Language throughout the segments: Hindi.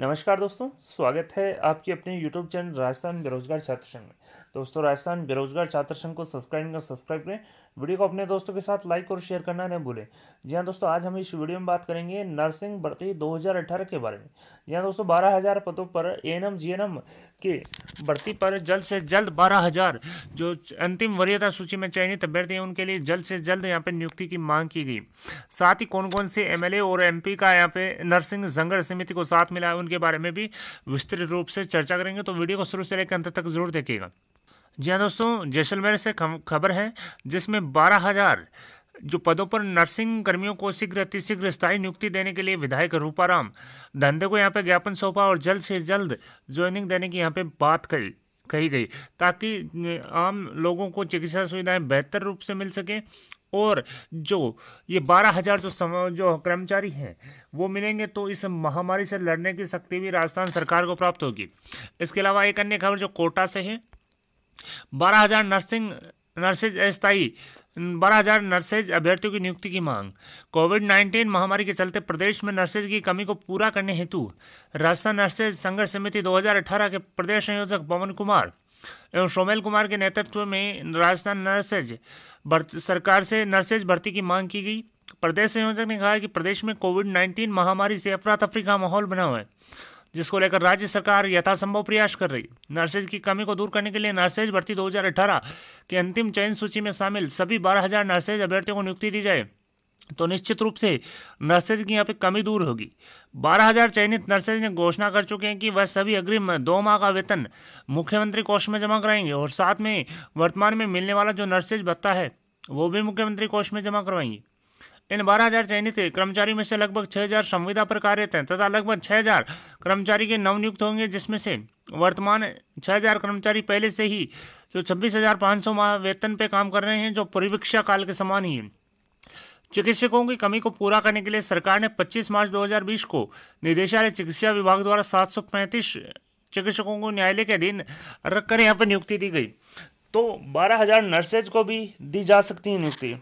नमस्कार दोस्तों स्वागत है आपके अपने YouTube चैनल राजस्थान बेरोजगार छात्र संघ में दोस्तों राजस्थान बेरोजगार छात्र संघ को सब्सक्राइब कर सब्सक्राइब करें वीडियो को अपने दोस्तों के साथ लाइक और शेयर करना न भूलें जी हाँ दोस्तों आज हम इस वीडियो में बात करेंगे नर्सिंग भर्ती 2018 के बारे में जी हाँ दोस्तों बारह हज़ार पदों पर ए एन के भर्ती पर जल्द से जल्द बारह हज़ार जो अंतिम वरीयता सूची में चयनित अभ्यर्थी हैं उनके लिए जल्द से जल्द यहाँ पर नियुक्ति की मांग की गई साथ ही कौन कौन से एम और एम का यहाँ पे नर्सिंग संघर्ष समिति को साथ मिला उनके बारे में भी विस्तृत रूप से चर्चा करेंगे तो वीडियो को शुरू से लेकर अंत तक जरूर देखिएगा जी हाँ दोस्तों जैसलमेर से खबर है जिसमें बारह हज़ार जो पदों पर नर्सिंग कर्मियों को शीघ्र अतिशीघ्र स्थायी नियुक्ति देने के लिए विधायक रूपाराम धंधे को यहाँ पे ज्ञापन सौंपा और जल्द से जल्द ज्वाइनिंग देने की यहाँ पे बात कही कही गई ताकि आम लोगों को चिकित्सा सुविधाएं बेहतर रूप से मिल सकें और जो ये बारह हज़ार जो सम जो कर्मचारी हैं वो मिलेंगे तो इस महामारी से लड़ने की शक्ति भी राजस्थान सरकार को प्राप्त होगी इसके अलावा एक अन्य खबर जो कोटा से है बारह हज़ार नर्सिंग नर्सेज अस्थाई बारह हजार नर्सेज अभ्यर्थियों की नियुक्ति की मांग कोविड नाइन्टीन महामारी के चलते प्रदेश में नर्सेज की कमी को पूरा करने हेतु राजस्थान नर्सेज संघर्ष समिति 2018 के प्रदेश संयोजक पवन कुमार एवं सोमेल कुमार के नेतृत्व में राजस्थान नर्सेज सरकार से नर्सेज भर्ती की मांग की गई प्रदेश संयोजक ने कहा कि प्रदेश में कोविड नाइन्टीन महामारी से अफरा तफरी का माहौल बना हुआ है जिसको लेकर राज्य सरकार यथासंभव प्रयास कर रही नर्सेज की कमी को दूर करने के लिए नर्सेज भर्ती 2018 की अंतिम चयन सूची में शामिल सभी 12000 नर्सेज अभ्यर्थियों को नियुक्ति दी जाए तो निश्चित रूप से नर्सेज की यहाँ पे कमी दूर होगी बारह हजार चयनित नर्सेज ने घोषणा कर चुके हैं कि वह सभी अग्रिम दो माह का वेतन मुख्यमंत्री कोष में जमा कराएंगे और साथ में वर्तमान में मिलने वाला जो नर्सेज भत्ता है वो भी मुख्यमंत्री कोष में जमा करवाएंगे इन 12,000 चयनित कर्मचारी में से लगभग 6,000 संविदा पर कार्यरत हैं तथा लगभग 6,000 कर्मचारी के नवनियुक्त होंगे जिसमें से वर्तमान 6,000 कर्मचारी पहले से ही जो छब्बीस हज़ार पाँच सौ वेतन पर काम कर रहे हैं जो परिवीक्षा काल के समान ही चिकित्सकों की कमी को पूरा करने के लिए सरकार ने 25 मार्च 2020 को निदेशालय चिकित्सा विभाग द्वारा सात चिकित्सकों को न्यायालय के अधीन रखकर यहाँ पर नियुक्ति दी गई तो 12,000 नर्सेज को भी दी जा सकती है नियुक्ति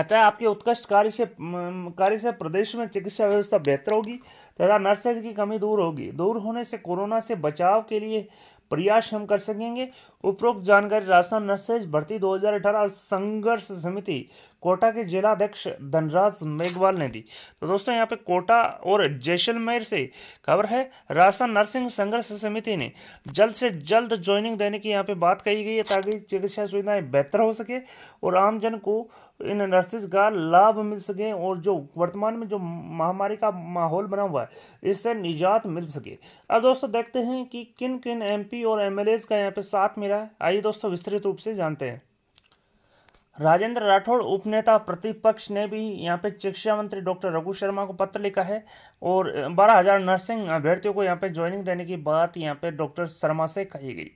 अतः आपके उत्कृष्ट कार्य से कार्य से प्रदेश में चिकित्सा व्यवस्था बेहतर होगी तथा नर्सेज की कमी दूर होगी दूर होने से कोरोना से बचाव के लिए प्रयास हम कर सकेंगे उपरोक्त जानकारी राजस्थान नर्सेज भर्ती 2018 संघर्ष समिति कोटा के जिला अध्यक्ष धनराज मेघवाल ने दी तो दोस्तों यहाँ पे कोटा और जैसलमेर से खबर है राजस्थान नर्सिंग संघर्ष समिति ने जल्द से जल्द ज्वाइनिंग देने की यहाँ पे बात कही गई है ताकि चिकित्सा सुविधाएं बेहतर हो सके और आमजन को इन नर्सिस का लाभ मिल सके और जो वर्तमान में जो महामारी का माहौल बना हुआ है इससे निजात मिल सके अब दोस्तों देखते हैं कि किन किन एमपी और एमएलएज का यहाँ पे साथ मिला है आइए दोस्तों विस्तृत रूप से जानते हैं राजेंद्र राठौड़ उपनेता प्रतिपक्ष ने भी यहाँ पे शिक्षा मंत्री डॉक्टर रघु शर्मा को पत्र लिखा है और बारह हजार नर्सिंग अभ्यर्थियों को यहाँ पे ज्वाइनिंग देने की बात यहाँ पे डॉक्टर शर्मा से कही गई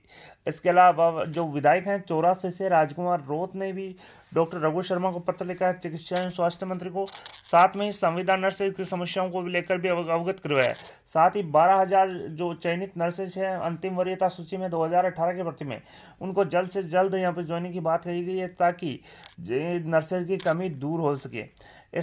इसके अलावा जो विधायक हैं चौरासी से राजकुमार रोत ने भी डॉक्टर रघु शर्मा को पत्र लिखा है चिकित्सा एवं स्वास्थ्य मंत्री को साथ में ही संविदा नर्सेज की समस्याओं को भी लेकर भी अवगत करवाया साथ ही बारह हजार जो चयनित नर्सेज हैं अंतिम वरीयता सूची में 2018 के प्रति में उनको जल्द से जल्द यहाँ पर ज्वाइनिंग की बात कही गई है ताकि नर्सेज की कमी दूर हो सके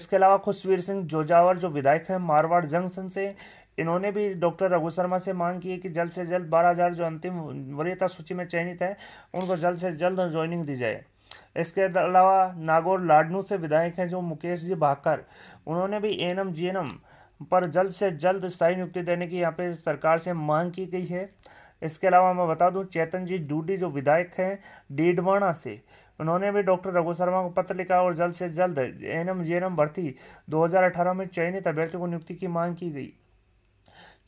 इसके अलावा खुशवीर सिंह जोजावर जो विधायक हैं मारवाड़ जंक्शन से इन्होंने भी डॉक्टर रघु शर्मा से मांग की है कि जल्द से जल्द बारह हज़ार जो अंतिम वरीयता सूची में चयनित हैं उनको जल्द से जल्द ज्वाइनिंग दी जाए इसके अलावा नागौर लाडनू से विधायक हैं जो मुकेश जी भाकर उन्होंने भी ए एन पर जल्द से जल्द स्थायी नियुक्ति देने की यहाँ पे सरकार से मांग की गई है इसके अलावा मैं बता दूँ चेतन जी डूडी जो विधायक हैं डीडवाणा से उन्होंने भी डॉक्टर रघु शर्मा को पत्र लिखा और जल्द से जल्द एनएम जीएनएम भर्ती 2018 में चयनित अभ्यर्थियों को नियुक्ति की मांग की गई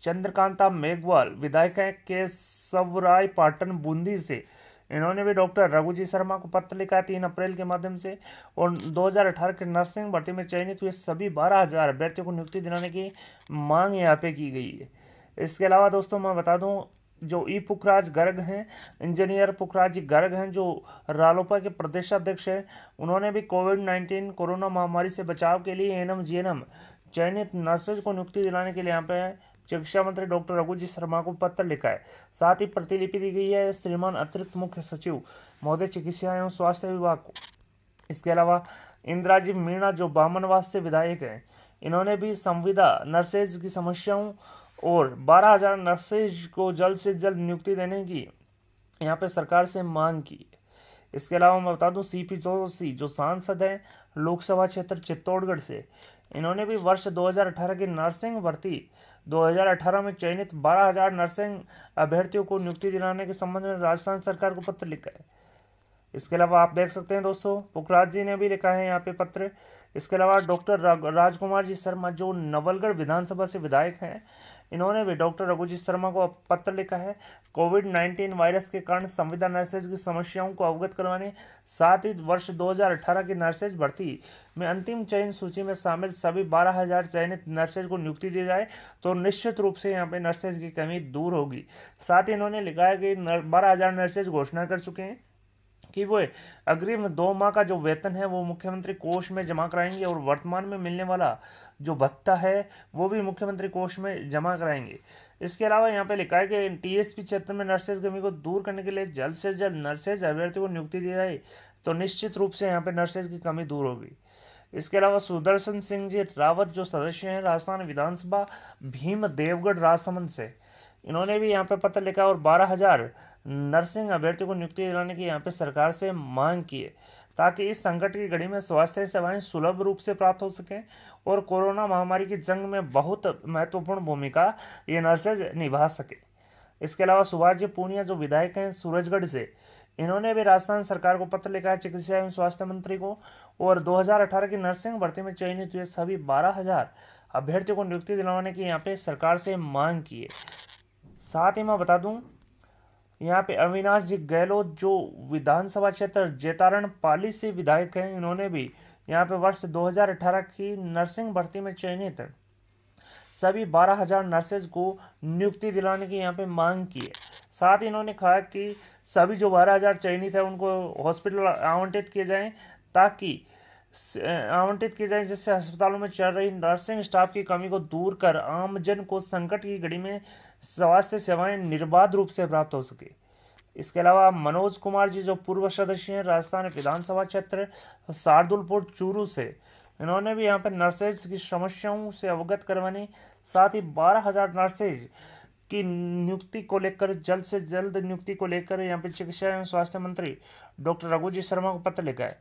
चंद्रकांता मेघवाल विधायक हैं केशवराय पाटन बूंदी से इन्होंने भी डॉक्टर रघुजी शर्मा को पत्र लिखा तीन अप्रैल के माध्यम से और 2018 के नर्सिंग भर्ती में चयनित हुए सभी बारह हज़ार अभ्यर्थियों को नियुक्ति दिलाने की मांग यहाँ पे की गई है इसके अलावा दोस्तों मैं बता दूँ जो ई पुखराज गर्ग हैं इंजीनियर पुखराज गर्ग हैं जो रालोपा के प्रदेशाध्यक्ष हैं उन्होंने भी कोविड नाइन्टीन कोरोना महामारी से बचाव के लिए एनम जी चयनित नर्सेज को नियुक्ति दिलाने के लिए यहाँ पे शिक्षा मंत्री डॉक्टर रघुजी शर्मा को पत्र लिखा है साथ ही प्रतिलिपि दी गई है श्रीमान अतिरिक्त मुख्य सचिव महोदय चिकित्सा एवं स्वास्थ्य विभाग को इसके अलावा इंदिराजी मीणा जो बामनवास से विधायक हैं इन्होंने भी संविदा नर्सेज की समस्याओं और बारह हजार नर्सेज को जल्द से जल्द नियुक्ति देने की यहाँ पे सरकार से मांग की इसके अलावा मैं बता सी पी जोशी जो सांसद हैं लोकसभा क्षेत्र चित्तौड़गढ़ से इन्होंने भी वर्ष 2018 की नर्सिंग भर्ती 2018 में चयनित 12000 नर्सिंग अभ्यर्थियों को नियुक्ति दिलाने के संबंध में राजस्थान सरकार को पत्र लिखा है इसके अलावा आप देख सकते हैं दोस्तों पुखराज जी ने भी लिखा है यहाँ पे पत्र इसके अलावा डॉक्टर राजकुमार जी शर्मा जो नवलगढ़ विधानसभा से विधायक हैं इन्होंने भी डॉक्टर रघुजीत शर्मा को पत्र लिखा है कोविड नाइन्टीन वायरस के कारण संविदा नर्सेज की समस्याओं को अवगत करवाने साथ ही वर्ष 2018 की नर्सेज भर्ती में अंतिम चयन सूची में शामिल सभी बारह हजार चयनित नर्सेज को नियुक्ति दी जाए तो निश्चित रूप से यहाँ पे नर्सेज की कमी दूर होगी साथ ही इन्होंने लिखा है कि बारह हजार नर्सेज घोषणा कर चुके हैं कि वो अग्रिम दो माह का जो वेतन है वो मुख्यमंत्री कोष में जमा कराएंगे और वर्तमान में मिलने वाला जो भत्ता है वो भी मुख्यमंत्री कोष में जमा कराएंगे इसके अलावा यहाँ पे लिखा है कि टीएसपी क्षेत्र में नर्सेज कमी को दूर करने के लिए जल्द से जल्द नर्सेज अभ्यर्थी को नियुक्ति दी जाए तो निश्चित रूप से यहाँ पे नर्सेज की कमी दूर होगी इसके अलावा सुदर्शन सिंह जी रावत जो सदस्य हैं राजस्थान विधानसभा भीम देवगढ़ राजसमंद से इन्होंने भी यहाँ पे पत्र लिखा और बारह हज़ार नर्सिंग अभ्यर्थियों को नियुक्ति दिलाने की यहाँ पे सरकार से मांग की है ताकि इस संकट की घड़ी में स्वास्थ्य सेवाएं सुलभ रूप से प्राप्त हो सकें और कोरोना महामारी की जंग में बहुत महत्वपूर्ण भूमिका ये नर्सेज निभा सके इसके अलावा सुभाष जी पूनिया जो विधायक हैं सूरजगढ़ से इन्होंने भी राजस्थान सरकार को पत्र लिखा है चिकित्सा एवं स्वास्थ्य मंत्री को और 2018 की नर्सिंग भर्ती में चयनित हुए सभी बारह हजार अभ्यर्थियों को नियुक्ति दिलाने की यहाँ पे सरकार से मांग की है साथ ही मैं बता दूं यहाँ पे अविनाश जी गहलोत जो विधानसभा क्षेत्र जैतारण पाली से विधायक हैं इन्होंने भी यहाँ पे वर्ष 2018 की नर्सिंग भर्ती में चयनित सभी 12,000 नर्सेज को नियुक्ति दिलाने की यहाँ पे मांग की है साथ ही इन्होंने कहा कि सभी जो 12,000 चयनित है उनको हॉस्पिटल आवंटित किए जाएं ताकि आवंटित किए जाए जिससे अस्पतालों में चल रही नर्सिंग स्टाफ की कमी को दूर कर आमजन को संकट की घड़ी में स्वास्थ्य सेवाएं निर्बाध रूप से प्राप्त हो सके इसके अलावा मनोज कुमार जी जो पूर्व सदस्य हैं राजस्थान विधानसभा क्षेत्र शार्दुलपुर चूरू से इन्होंने भी यहाँ पर नर्सेज की समस्याओं से अवगत करवाने साथ ही बारह हज़ार नर्सेज की नियुक्ति को लेकर जल्द से जल्द नियुक्ति को लेकर यहाँ पे चिकित्सा एवं स्वास्थ्य मंत्री डॉक्टर रघुजी शर्मा को पत्र लिखा है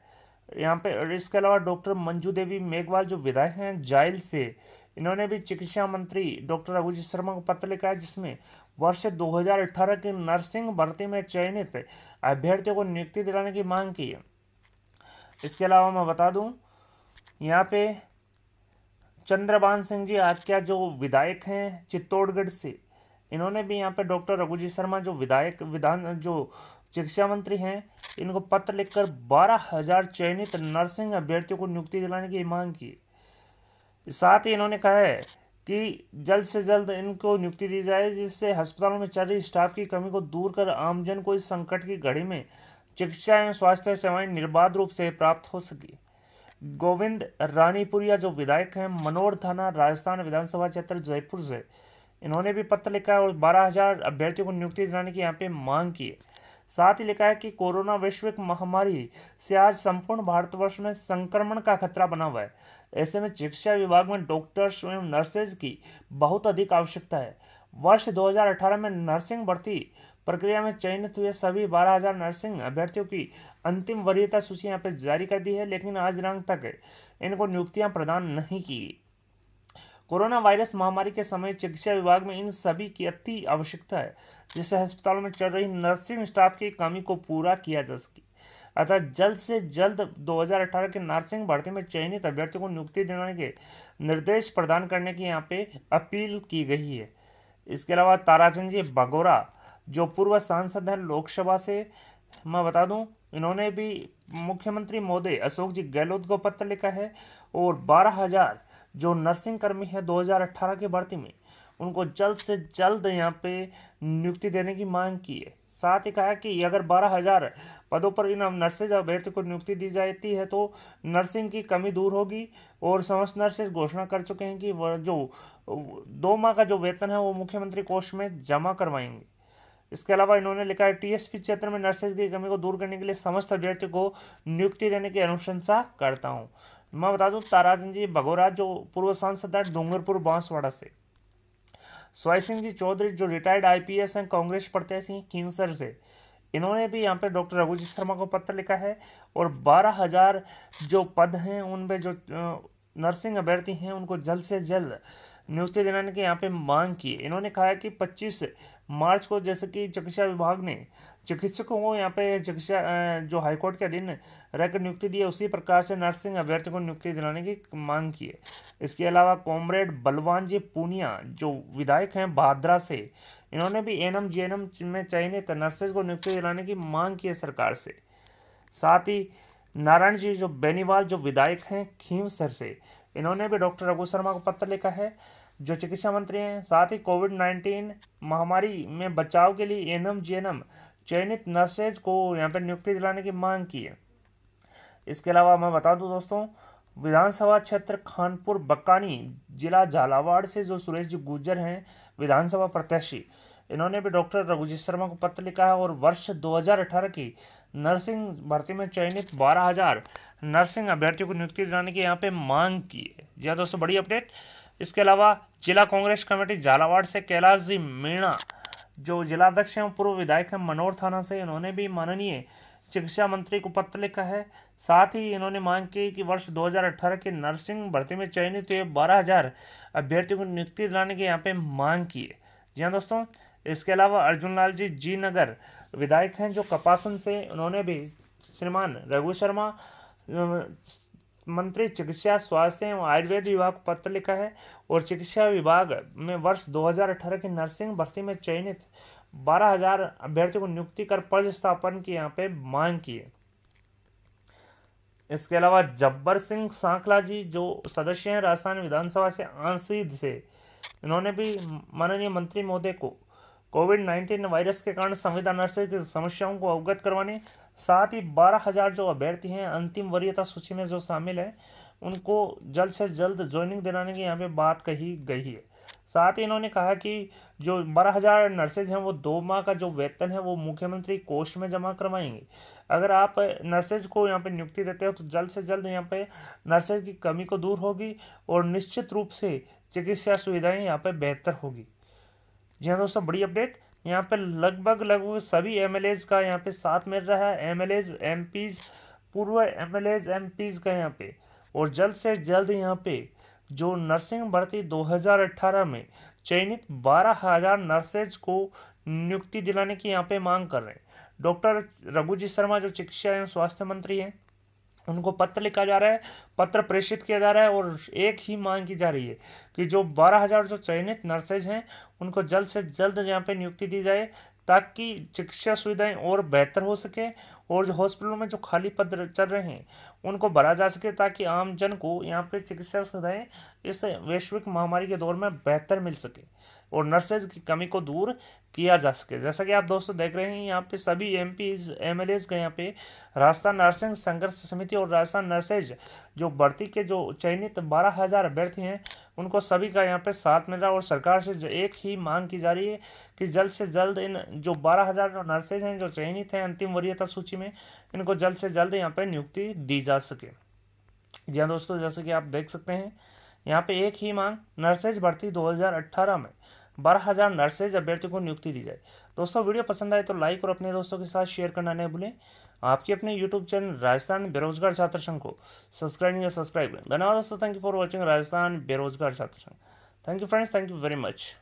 यहाँ पे इसके अलावा डॉक्टर मंजू देवी मेघवाल जो विधायक हैं जाइल से इन्होंने भी चिकित्सा मंत्री डॉक्टर अभिजीत शर्मा को पत्र लिखा है जिसमें वर्ष 2018 की नर्सिंग भर्ती में चयनित अभ्यर्थियों को नियुक्ति दिलाने की मांग की है इसके अलावा मैं बता दूं यहाँ पे चंद्रबान सिंह जी आज क्या जो विधायक हैं चित्तौड़गढ़ से इन्होंने भी यहाँ पे डॉक्टर रघुजी शर्मा जो विधायक विधान जो शिक्षा मंत्री हैं इनको पत्र लिखकर बारह हजार चयनित नर्सिंग अभ्यर्थियों को नियुक्ति दिलाने की मांग की साथ ही इन्होंने कहा है कि जल्द से जल्द इनको नियुक्ति दी जाए जिससे अस्पतालों में चल रही स्टाफ की कमी को दूर कर आमजन को इस संकट की घड़ी में चिकित्सा एवं स्वास्थ्य सेवाएं निर्बाध रूप से प्राप्त हो सके गोविंद रानीपुरिया जो विधायक हैं मनोहर थाना राजस्थान विधानसभा क्षेत्र जयपुर से इन्होंने भी पत्र लिखा है और बारह हजार अभ्यर्थियों को नियुक्ति दिलाने की यहाँ पे मांग की है साथ ही लिखा है कि कोरोना वैश्विक महामारी से आज संपूर्ण भारतवर्ष में संक्रमण का खतरा बना हुआ है ऐसे में चिकित्सा विभाग में डॉक्टर्स एवं नर्सेज की बहुत अधिक आवश्यकता है वर्ष 2018 में नर्सिंग भर्ती प्रक्रिया में चयनित हुए सभी 12000 नर्सिंग अभ्यर्थियों की अंतिम वरीयता सूची यहाँ पर जारी कर दी है लेकिन आज रंग तक इनको नियुक्तियाँ प्रदान नहीं की कोरोना वायरस महामारी के समय चिकित्सा विभाग में इन सभी की अति आवश्यकता है जिससे अस्पतालों में चल रही नर्सिंग स्टाफ की कमी को पूरा किया जा सके अतः जल्द से जल्द 2018 के नर्सिंग भर्ती में चयनित अभ्यर्थियों को नियुक्ति देने के निर्देश प्रदान करने की यहाँ पे अपील की गई है इसके अलावा ताराचंद जी बगोरा जो पूर्व सांसद हैं लोकसभा से मैं बता दूं इन्होंने भी मुख्यमंत्री मोदी अशोक जी गहलोत को पत्र लिखा है और बारह हजार जो नर्सिंग कर्मी है 2018 की भर्ती में उनको जल्द से जल्द यहाँ पे नियुक्ति देने की मांग की है साथ ही कहा कि अगर बारह हज़ार पदों पर इन नर्सेज अभ्यर्थी को नियुक्ति दी जाती है तो नर्सिंग की कमी दूर होगी और समस्त नर्सेज घोषणा कर चुके हैं कि वह जो दो माह का जो वेतन है वो मुख्यमंत्री कोष में जमा करवाएंगे इसके अलावा इन्होंने लिखा है टीएसपी क्षेत्र में नर्सेज की कमी को दूर करने के लिए समस्त अभ्यर्थियों को नियुक्ति देने की अनुशंसा करता हूँ मैं बता दूं ताराजन जी भगोराज जो पूर्व सांसद है डूंगरपुर बांसवाड़ा से स्वाई सिंह जी चौधरी जो रिटायर्ड आईपीएस हैं कांग्रेस प्रत्याशी किंसर से इन्होंने भी यहाँ पे डॉक्टर रघुजीत शर्मा को पत्र लिखा है और बारह हजार जो पद हैं उनमें जो नर्सिंग अभ्यर्थी हैं उनको जल्द से जल्द नियुक्ति दिलाने की यहाँ पे मांग की इन्होंने कहा कि 25 मार्च को जैसे कि चिकित्सा विभाग ने चिकित्सकों को यहाँ पे चिकित्सा जो हाईकोर्ट के अधीन रहकर नियुक्ति दी है उसी प्रकार से नर्सिंग अभ्यर्थियों को नियुक्ति दिलाने की मांग की है इसके अलावा कॉमरेड बलवान जी पूनिया जो विधायक हैं भादरा से इन्होंने भी N M G N M में चयनित तो नर्सेज को नियुक्ति दिलाने की मांग की है सरकार से साथ ही नारायण जी जो बेनीवाल जो विधायक हैं खीमसर से इन्होंने भी डॉक्टर रघु शर्मा को पत्र लिखा है जो चिकित्सा मंत्री हैं साथ ही कोविड नाइन्टीन महामारी में बचाव के लिए एन एम चयनित नर्सेज को यहाँ पर नियुक्ति दिलाने की मांग की है इसके अलावा मैं बता दूँ दोस्तों विधानसभा क्षेत्र खानपुर बक्कानी जिला झालावाड़ से जो सुरेश जी गुर्जर हैं विधानसभा प्रत्याशी इन्होंने भी डॉक्टर रघुजीत शर्मा को पत्र लिखा है और वर्ष 2018 की नर्सिंग भर्ती में चयनित 12000 नर्सिंग अभ्यर्थियों को नियुक्ति दिलाने की यहाँ पे मांग की है जी हाँ दोस्तों बड़ी अपडेट इसके अलावा जिला कांग्रेस कमेटी झालावाड़ से कैलाश जी मीणा जो जिला अध्यक्ष हैं पूर्व विधायक हैं मनोहर थाना से इन्होंने भी माननीय चिकित्सा मंत्री को पत्र लिखा है साथ ही इन्होंने मांग की कि वर्ष 2018 के नर्सिंग भर्ती में चयनित हुए बारह हजार अभ्यर्थियों को नियुक्ति दिलाने की यहाँ पे मांग की है जी हाँ दोस्तों इसके अलावा अर्जुन लाल जी जी नगर विधायक हैं जो कपासन से उन्होंने भी श्रीमान रघु शर्मा मंत्री चिकित्सा स्वास्थ्य एवं आयुर्वेद विभाग को पत्र लिखा है और चिकित्सा विभाग में वर्ष 2018 की नर्सिंग भर्ती में चयनित 12,000 अभ्यर्थियों को नियुक्ति कर पद स्थापन की यहाँ पे मांग की है इसके अलावा जब्बर सिंह सांखला जी जो सदस्य हैं राजस्थान विधानसभा से आंसीद से इन्होंने भी माननीय मंत्री महोदय को कोविड नाइन्टीन वायरस के कारण संविधान की समस्याओं को अवगत करवाने साथ ही बारह हज़ार जो अभ्यर्थी हैं अंतिम वरीयता सूची में जो शामिल है उनको जल्द से जल्द ज्वाइनिंग दिलाने की यहाँ पे बात कही गई है साथ ही इन्होंने कहा कि जो बारह हज़ार नर्सेज हैं वो दो माह का जो वेतन है वो मुख्यमंत्री कोष में जमा करवाएंगे अगर आप नर्सेज को यहाँ पे नियुक्ति देते हो तो जल्द से जल्द यहाँ पे नर्सेज की कमी को दूर होगी और निश्चित रूप से चिकित्सा सुविधाएं यहाँ पे बेहतर होगी जी हाँ दोस्तों बड़ी अपडेट यहाँ पे लगभग लगभग सभी एम का यहाँ पे साथ मिल रहा है एम एल पूर्व एम एल एज का यहाँ पे और जल्द से जल्द यहाँ पे जो नर्सिंग भर्ती 2018 में चयनित 12,000 नर्सेज को नियुक्ति दिलाने की यहाँ पे मांग कर रहे हैं डॉक्टर रघुजी शर्मा जो चिकित्सा एवं स्वास्थ्य मंत्री हैं उनको पत्र लिखा जा रहा है पत्र प्रेषित किया जा रहा है और एक ही मांग की जा रही है कि जो बारह हज़ार जो चयनित नर्सेज हैं उनको जल्द से जल्द यहाँ पे नियुक्ति दी जाए ताकि चिकित्सा सुविधाएं और बेहतर हो सके और जो हॉस्पिटलों में जो खाली पद चल रहे हैं उनको भरा जा सके ताकि आम जन को यहाँ पर चिकित्सा सुविधाएं इस वैश्विक महामारी के दौर में बेहतर मिल सके और नर्सेज की कमी को दूर किया जा सके जैसा कि आप दोस्तों देख रहे हैं यहाँ पे सभी एम पी एम एल का यहाँ पे राजस्थान नर्सिंग संघर्ष समिति और राजस्थान नर्सेज जो भर्ती के जो चयनित बारह हज़ार अभ्यर्थी हैं उनको सभी का यहाँ पे साथ मिल रहा है और सरकार से एक ही मांग की जा रही है कि जल्द से जल्द इन जो बारह हज़ार जो नर्सेज हैं जो चयनित हैं अंतिम वरीयता सूची में इनको जल्द से जल्द यहाँ पे नियुक्ति दी जा सके जी हाँ दोस्तों जैसे कि आप देख सकते हैं यहाँ पे एक ही मांग नर्सेज भर्ती दो में बारह हज़ार नर्सेज अभ्यर्थियों को नियुक्ति दी जाए दोस्तों वीडियो पसंद आए तो लाइक और अपने दोस्तों के साथ शेयर करना नहीं भूलें आपके अपने यूट्यूब चैनल राजस्थान बेरोजगार छात्र संघ को सब्सक्राइब या सब्सक्राइब करें धन्यवाद दोस्तों thank you for watching Rajasthan बेरोजगार छात्र संघ thank you friends thank you very much